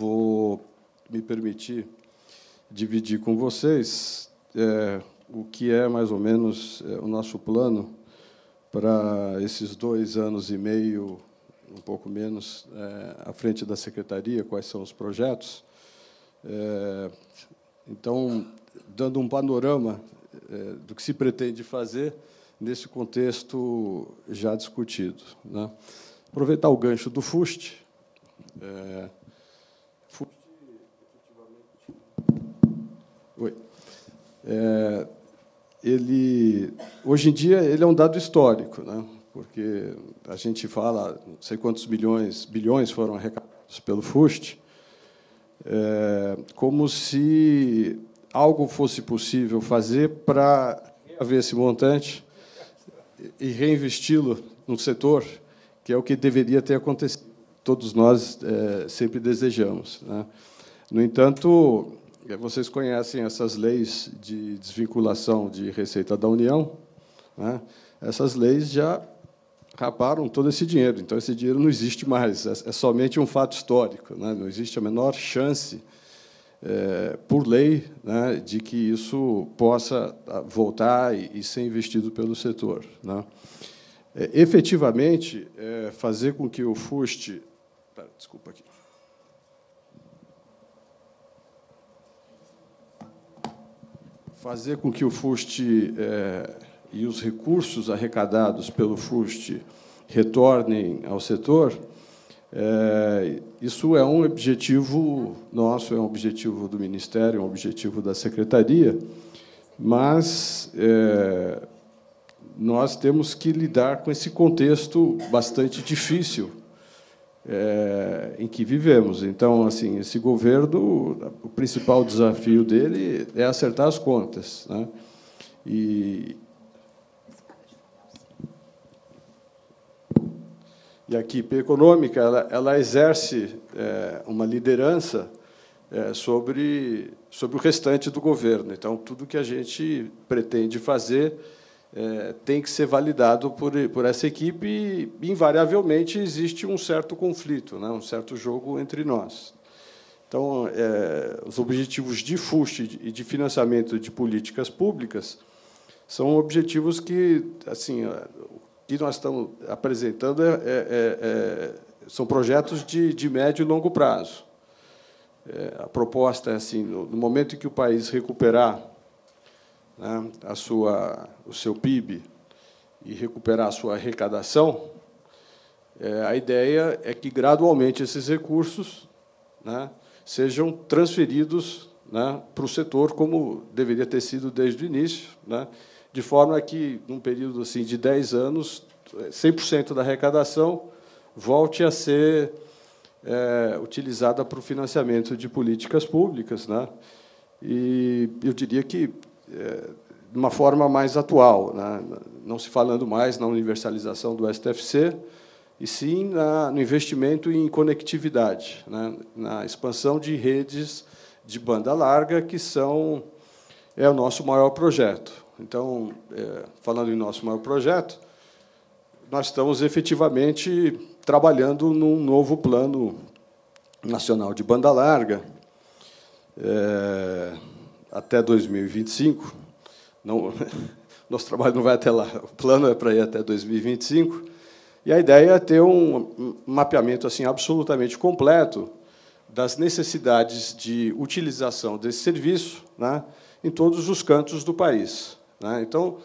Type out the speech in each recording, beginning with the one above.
vou me permitir dividir com vocês é, o que é mais ou menos é, o nosso plano para esses dois anos e meio, um pouco menos, é, à frente da secretaria, quais são os projetos. É, então, dando um panorama é, do que se pretende fazer nesse contexto já discutido. Né? Aproveitar o gancho do FUST. É, efetivamente. Oi. É, ele, hoje em dia, ele é um dado histórico, né? porque a gente fala, não sei quantos milhões, bilhões foram arrecadados pelo FUST, é, como se algo fosse possível fazer para haver esse montante e reinvesti-lo no setor, que é o que deveria ter acontecido todos nós é, sempre desejamos. Né? No entanto, vocês conhecem essas leis de desvinculação de receita da União. Né? Essas leis já raparam todo esse dinheiro, então esse dinheiro não existe mais, é, é somente um fato histórico. Né? Não existe a menor chance, é, por lei, né, de que isso possa ah, voltar e, ser investido pelo setor. Né? É, efetivamente, é, fazer com que o FUST desculpa aqui. Fazer com que o FUST é, e os recursos arrecadados pelo FUST retornem ao setor, é, isso é um objetivo nosso, é um objetivo do Ministério, é um objetivo da Secretaria, mas é, nós temos que lidar com esse contexto bastante difícil é, em que vivemos. Então, assim, esse governo, o principal desafio dele é acertar as contas, né? E e a equipe econômica ela, ela exerce é, uma liderança é, sobre sobre o restante do governo. Então, tudo que a gente pretende fazer é, tem que ser validado por, por essa equipe e, invariavelmente, existe um certo conflito, né, um certo jogo entre nós. Então, é, os objetivos de FUST e de financiamento de políticas públicas são objetivos que, assim, o que nós estamos apresentando é, é, é, são projetos de, de médio e longo prazo. É, a proposta é assim, no momento em que o país recuperar né, a sua, o seu PIB e recuperar a sua arrecadação, é, a ideia é que gradualmente esses recursos né, sejam transferidos né, para o setor, como deveria ter sido desde o início, né, de forma que, num período assim, de 10 anos, 100% da arrecadação volte a ser é, utilizada para o financiamento de políticas públicas. Né? E eu diria que de uma forma mais atual, né? não se falando mais na universalização do STFC, e sim na, no investimento em conectividade, né? na expansão de redes de banda larga, que são é o nosso maior projeto. Então, é, falando em nosso maior projeto, nós estamos efetivamente trabalhando num novo plano nacional de banda larga. É, até 2025. Não, nosso trabalho não vai até lá. O plano é para ir até 2025. E a ideia é ter um mapeamento assim absolutamente completo das necessidades de utilização desse serviço né, em todos os cantos do país. Né? Então,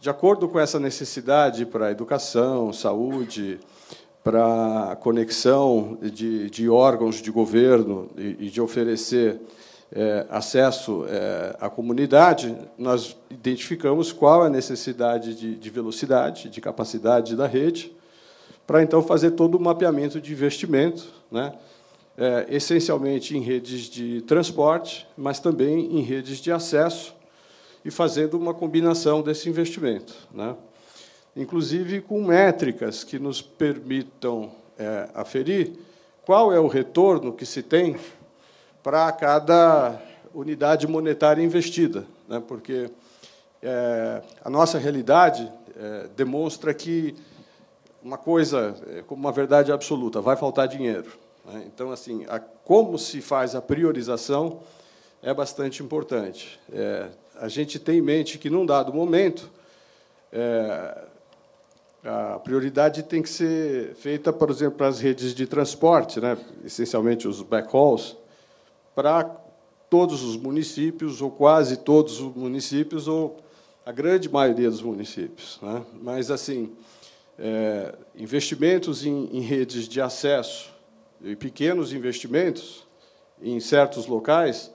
de acordo com essa necessidade para educação, saúde, para conexão de, de órgãos de governo e, e de oferecer é, acesso é, à comunidade, nós identificamos qual a necessidade de, de velocidade, de capacidade da rede, para então fazer todo o mapeamento de investimento, né? É, essencialmente em redes de transporte, mas também em redes de acesso, e fazendo uma combinação desse investimento. Né? Inclusive com métricas que nos permitam é, aferir qual é o retorno que se tem para cada unidade monetária investida, né? porque é, a nossa realidade é, demonstra que uma coisa é, como uma verdade absoluta, vai faltar dinheiro. Né? Então, assim, a, como se faz a priorização é bastante importante. É, a gente tem em mente que, num dado momento, é, a prioridade tem que ser feita, por exemplo, para as redes de transporte, né? essencialmente os backhauls, para todos os municípios, ou quase todos os municípios, ou a grande maioria dos municípios. Né? Mas, assim, é, investimentos em, em redes de acesso e pequenos investimentos em certos locais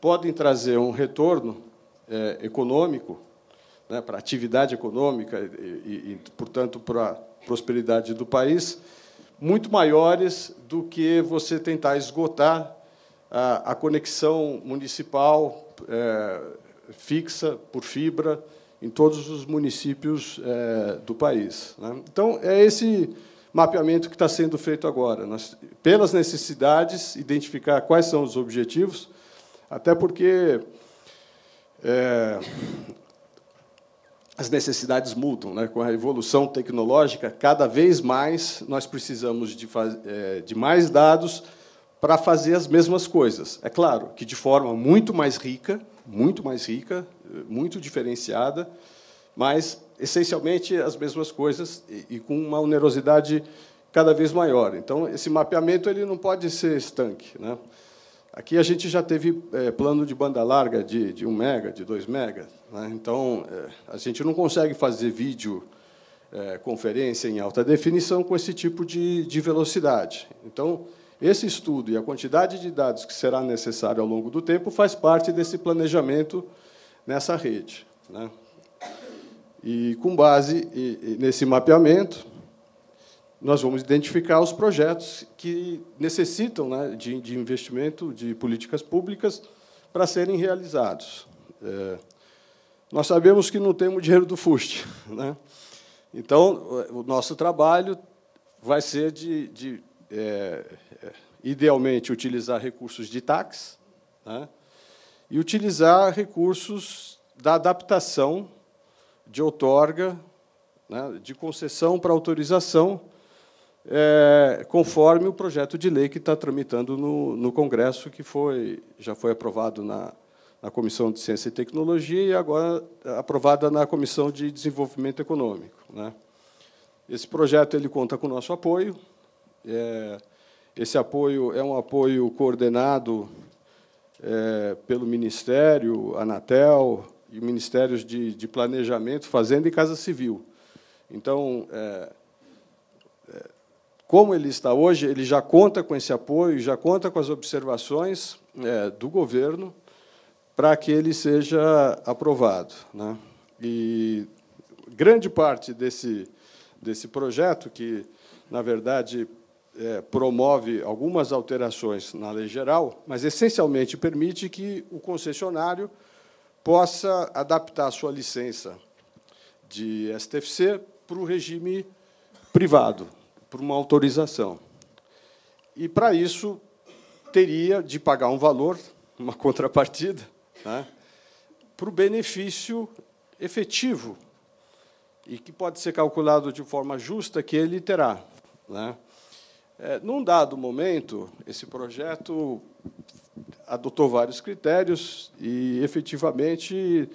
podem trazer um retorno é, econômico né, para a atividade econômica e, e, portanto, para a prosperidade do país, muito maiores do que você tentar esgotar a, conexão municipal é, fixa por fibra em todos os municípios é, do país. Né? Então, é esse mapeamento que está sendo feito agora. Nós, pelas necessidades, identificar quais são os objetivos, até porque é, as necessidades mudam. Né? Com a evolução tecnológica, cada vez mais nós precisamos de, faz, é, de mais dados para fazer as mesmas coisas. É claro que de forma muito mais rica, muito mais rica, eh, muito diferenciada, mas essencialmente as mesmas coisas e, e com uma onerosidade cada vez maior. Então, esse mapeamento ele não pode ser estanque. Né? Aqui a gente já teve é, plano de banda larga de, de 1 mega, de 2 mega. Né? Então, é, a gente não consegue fazer vídeo é, conferência em alta definição com esse tipo de, de velocidade. Então, esse estudo e a quantidade de dados que será necessário ao longo do tempo faz parte desse planejamento nessa rede. Né? E, com base nesse mapeamento, nós vamos identificar os projetos que necessitam né, de, de, investimento de políticas públicas para serem realizados. É, nós sabemos que não temos dinheiro do FUST. Né? Então, o nosso trabalho vai ser de, de é, é, idealmente, utilizar recursos de tax né, e utilizar recursos da adaptação de outorga, né, de concessão para autorização, é, conforme o projeto de lei que está tramitando no, no Congresso, que foi, já foi aprovado na, na Comissão de Ciência e Tecnologia e agora aprovada na Comissão de Desenvolvimento Econômico. Né. Esse projeto ele conta com o nosso apoio, é, esse apoio é um apoio coordenado é, pelo Ministério, Anatel e Ministérios de, de, Planejamento, Fazenda e Casa Civil. Então, é, é como ele está hoje, ele já conta com esse apoio, já conta com as observações é, do governo para que ele seja aprovado. Né? E grande parte desse, desse projeto, que, na verdade, é, promove algumas alterações na lei geral, mas essencialmente permite que o concessionário possa adaptar a sua licença de STFC para o regime privado, para uma autorização. E, para isso, teria de pagar um valor, uma contrapartida, né, para o benefício efetivo, e que pode ser calculado de forma justa que ele terá. Né? É, num dado momento, esse projeto adotou vários critérios e, efetivamente,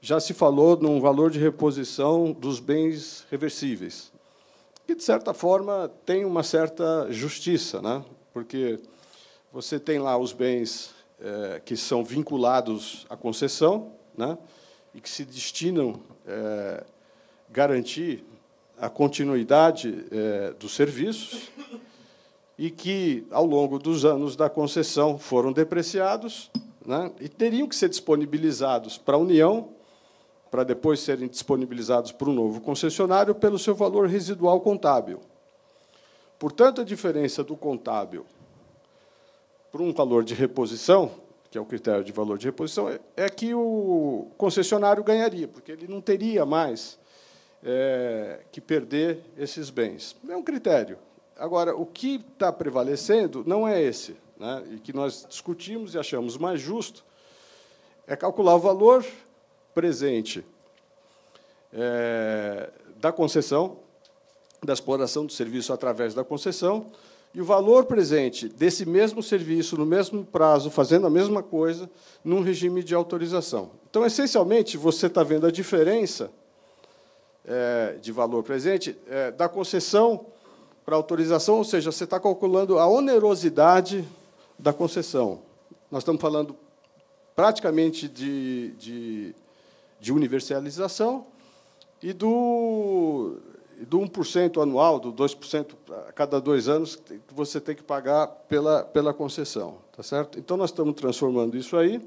já se falou num valor de reposição dos bens reversíveis, que, de certa forma, tem uma certa justiça, né? porque você tem lá os bens é, que são vinculados à concessão né? e que se destinam a é, garantir a continuidade é, dos serviços, e que, ao longo dos anos da concessão, foram depreciados né, e teriam que ser disponibilizados para a União, para depois serem disponibilizados para o um novo concessionário, pelo seu valor residual contábil. Portanto, a diferença do contábil para um valor de reposição, que é o critério de valor de reposição, é, é que o concessionário ganharia, porque ele não teria mais é, que perder esses bens. É um critério. Agora, o que está prevalecendo não é esse, né? e que nós discutimos e achamos mais justo, é calcular o valor presente é, da concessão, da exploração do serviço através da concessão, e o valor presente desse mesmo serviço, no mesmo prazo, fazendo a mesma coisa, num regime de autorização. Então, essencialmente, você está vendo a diferença é, de valor presente é, da concessão para autorização, ou seja, você está calculando a onerosidade da concessão. Nós estamos falando praticamente de, de, de universalização e do, do 1% anual, do 2% a cada dois anos que você tem que pagar pela, pela concessão. Tá certo? Então, nós estamos transformando isso aí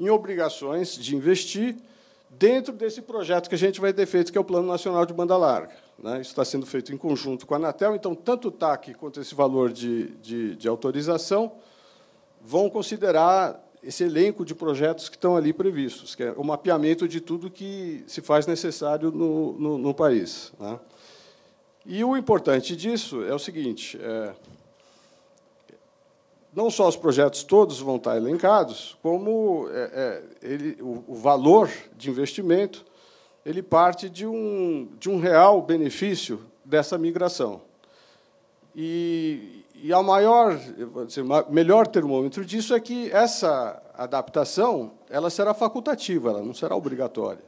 em obrigações de investir dentro desse projeto que a gente vai ter feito, que é o Plano Nacional de Banda Larga. Né? Isso está sendo feito em conjunto com a Anatel, então, tanto o TAC quanto esse valor de, de, de autorização vão considerar esse elenco de projetos que estão ali previstos, que é o mapeamento de tudo que se faz necessário no, no, no país. Né? E o importante disso é o seguinte, é, não só os projetos todos vão estar elencados, como é, é, ele, o, o, valor de investimento ele parte de um, de um real benefício dessa migração. E, e a maior, dizer, melhor termômetro disso é que essa adaptação ela será facultativa, ela não será obrigatória.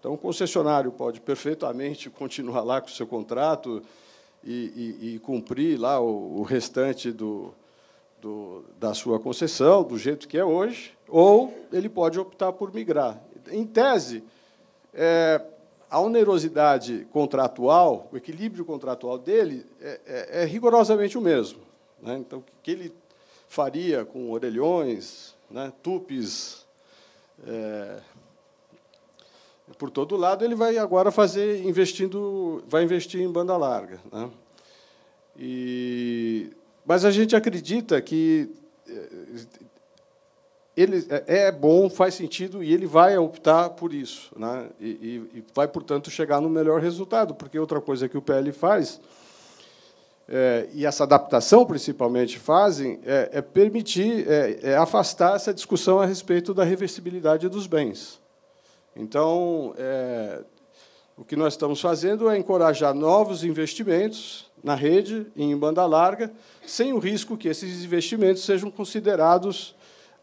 Então, o concessionário pode perfeitamente continuar lá com o seu contrato e, e, e cumprir lá o, o restante do, do, da sua concessão, do jeito que é hoje, ou ele pode optar por migrar. Em tese, é, a onerosidade contratual, o equilíbrio contratual dele é, é, é rigorosamente o mesmo. Né? Então, o que ele faria com orelhões, né, tupes, é, por todo lado, ele vai agora fazer investindo, vai investir em banda larga. Né? E, mas a gente acredita que é, ele é, é bom, faz sentido e ele vai optar por isso, né? E, e, e, vai portanto chegar no melhor resultado, porque outra coisa que o PL faz é, e essa adaptação principalmente fazem é, é permitir, é, é, afastar essa discussão a respeito da reversibilidade dos bens. Então, é, o que nós estamos fazendo é encorajar novos investimentos na rede em banda larga, sem o risco que esses investimentos sejam considerados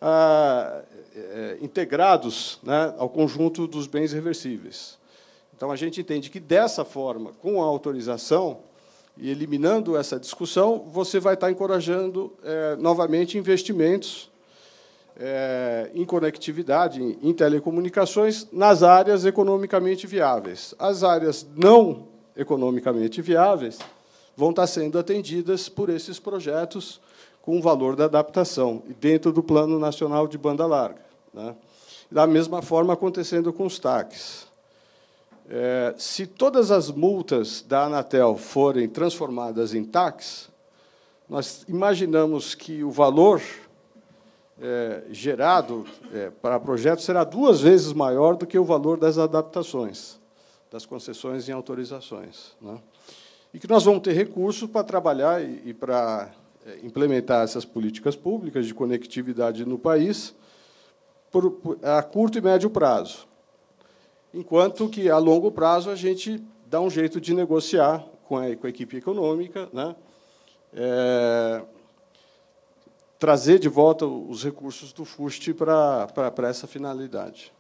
ah, eh, integrados né, ao conjunto dos bens reversíveis. Então, a gente entende que, dessa forma, com a autorização e eliminando essa discussão, você vai estar encorajando é, novamente investimentos é, em conectividade, em, em telecomunicações, nas áreas economicamente viáveis. As áreas não economicamente viáveis, vão estar sendo atendidas por esses projetos com o valor da adaptação, dentro do Plano Nacional de Banda Larga. Né? Da mesma forma, acontecendo com os TACs. É, se todas as multas da Anatel forem transformadas em TACs, nós imaginamos que o valor é, gerado é, para projetos será duas vezes maior do que o valor das adaptações, das concessões e autorizações. Então, e que nós vamos ter recursos para trabalhar e, e para eh, implementar essas políticas públicas de conectividade no país por, por, a curto e médio prazo. Enquanto que, a longo prazo, a gente dá um jeito de negociar com a, com a equipe econômica, né? É, trazer de volta os recursos do FUST para, para, para essa finalidade.